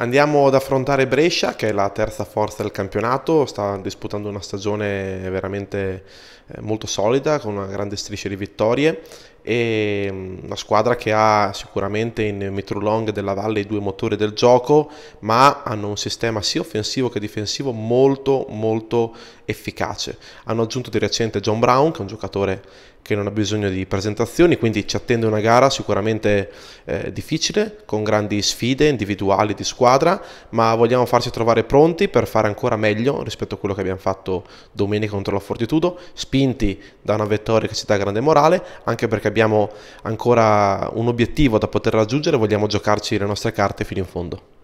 Andiamo ad affrontare Brescia, che è la terza forza del campionato, sta disputando una stagione veramente eh, molto solida, con una grande striscia di vittorie e mm, una squadra che ha sicuramente in Metro Long della Valle i due motori del gioco, ma hanno un sistema sia offensivo che difensivo molto molto efficace. Hanno aggiunto di recente John Brown, che è un giocatore che non ha bisogno di presentazioni, quindi ci attende una gara sicuramente eh, difficile, con grandi sfide individuali di squadra, ma vogliamo farci trovare pronti per fare ancora meglio rispetto a quello che abbiamo fatto domenica contro la Fortitudo, spinti da una vittoria che ci dà grande morale, anche perché abbiamo ancora un obiettivo da poter raggiungere, vogliamo giocarci le nostre carte fino in fondo.